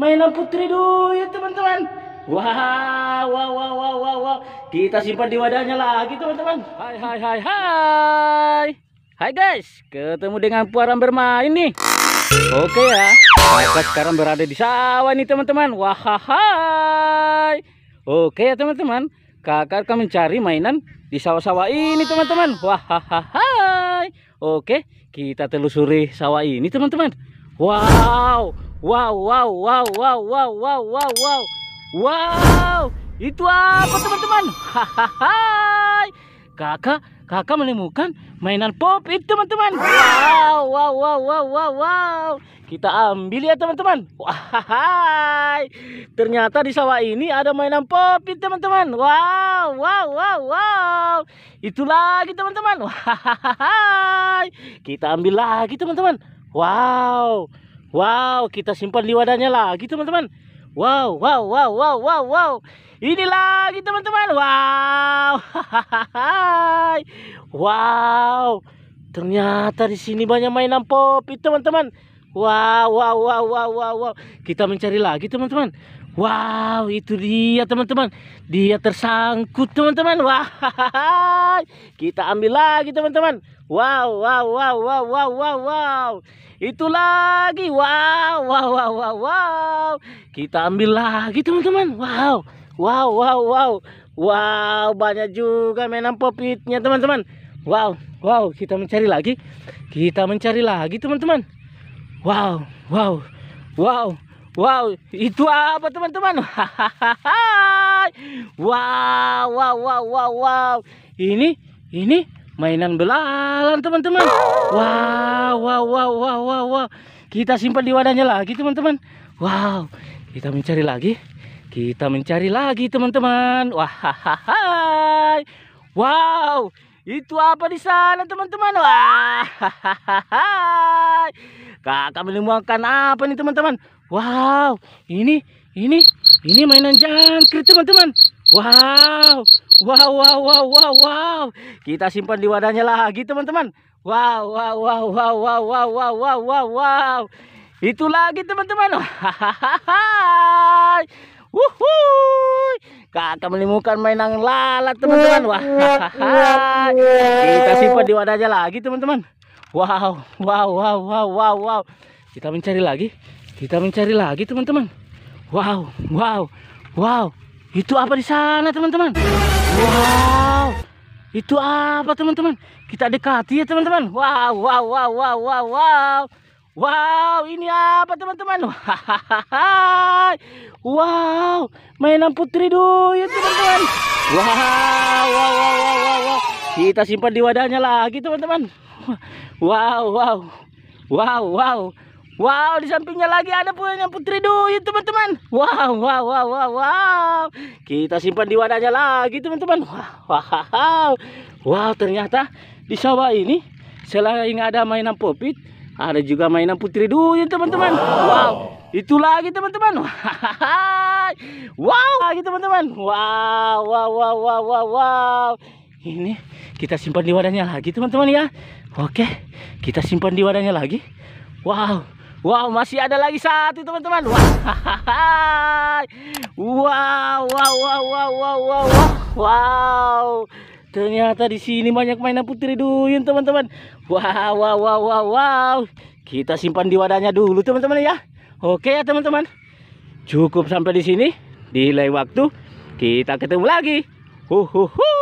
mainan putri ya teman-teman wah, wah, wah, wah, wah, wow. kita simpan di wadahnya lagi teman-teman hai hai hai hai hai guys ketemu dengan puaran bermain nih oke ya kita sekarang berada di sawah nih teman-teman wah, hai. oke ya teman-teman kakak akan mencari mainan di sawah-sawah ini teman-teman wah, hai. oke kita telusuri sawah ini teman-teman wow Wow, wow, wow, wow, wow, wow, wow, wow. Wow, itu apa teman-teman? Hahaha. Kakak, kakak menemukan mainan pop itu teman-teman. Wow, wow, wow, wow, wow, wow. Kita ambil ya teman-teman. Wahai. Ternyata di sawah ini ada mainan pop itu teman-teman. Wow, wow, wow, wow. Itu lagi teman-teman. Wahai. Kita ambil lagi teman-teman. Wow. Wow, kita simpan di wadahnya lagi teman-teman. Wow, wow, wow, wow, wow, wow. Ini lagi teman-teman. Wow. wow. Ternyata di sini banyak mainan popi teman-teman. Wow, wow, wow, wow, wow, wow. Kita mencari lagi teman-teman. Wow, itu dia teman-teman. Dia tersangkut teman-teman. Wah, wow. kita ambil lagi teman-teman. Wow, wow, wow, wow, wow, wow, wow. Itu lagi. Wow, wow, wow, wow, wow. Kita ambil lagi teman-teman. Wow, wow, wow, wow. Wow, banyak juga mainan popitnya teman-teman. Wow, wow, kita mencari lagi. Kita mencari lagi teman-teman. Wow, wow, wow. Wow, itu apa teman-teman? wow, wow, wow, wow, wow. Ini, ini mainan belalang teman-teman. Wow, wow, wow, wow, wow, wow. Kita simpan di wadahnya lagi teman-teman. Wow, kita mencari lagi. Kita mencari lagi teman-teman. Wah, Wow, itu apa di sana teman-teman? Wah, hai. Kakak menemukan apa nih teman-teman? Wow, ini ini ini mainan jangkrik teman-teman. Wow, wow, wow, wow, wow, wow. Kita simpan di wadahnya lagi teman-teman. Wow, wow, wow, wow, wow, wow, wow, wow, wow, wow. Itu lagi teman-teman. Wuhu. Kakak menemukan mainan lalat teman-teman. Wah. Kita simpan di wadahnya lagi teman-teman. Wow, wow, wow, wow, wow, wow. Kita mencari lagi. Kita mencari lagi teman-teman. Wow, wow, wow. Itu apa di sana teman-teman? Wow. Itu apa teman-teman? Kita dekati ya teman-teman. Wow, wow, wow, wow, wow, wow. Wow, ini apa teman-teman? Wow, mainan putri duyung ya, teman-teman. Wow, wow, wow, wow, wow, wow. Kita simpan di wadahnya lagi teman-teman. Wow, wow, wow, wow. Wow, di sampingnya lagi ada punya putri duyung, iya, teman-teman. Wow, wow, wow, wow, wow. Kita simpan di wadahnya lagi, teman-teman. Wow, wow, wow, Wow, ternyata di sawah ini selain ada mainan popit, ada juga mainan putri duyung, iya, teman-teman. Wow. wow. Itu lagi, teman-teman. wow, lagi, teman-teman. Wow, wow, wow, wow, wow, wow. Ini kita simpan di wadahnya lagi, teman-teman ya. Oke, kita simpan di wadahnya lagi. Wow, Wow, masih ada lagi satu teman-teman. Wow. wow, wow, wow, wow, wow, wow, wow. Ternyata di sini banyak mainan putri duyun teman-teman. Wow, wow, wow, wow, wow. Kita simpan di wadahnya dulu teman-teman ya. Oke ya teman-teman. Cukup sampai di sini. Di lain waktu kita ketemu lagi. Huhuhu.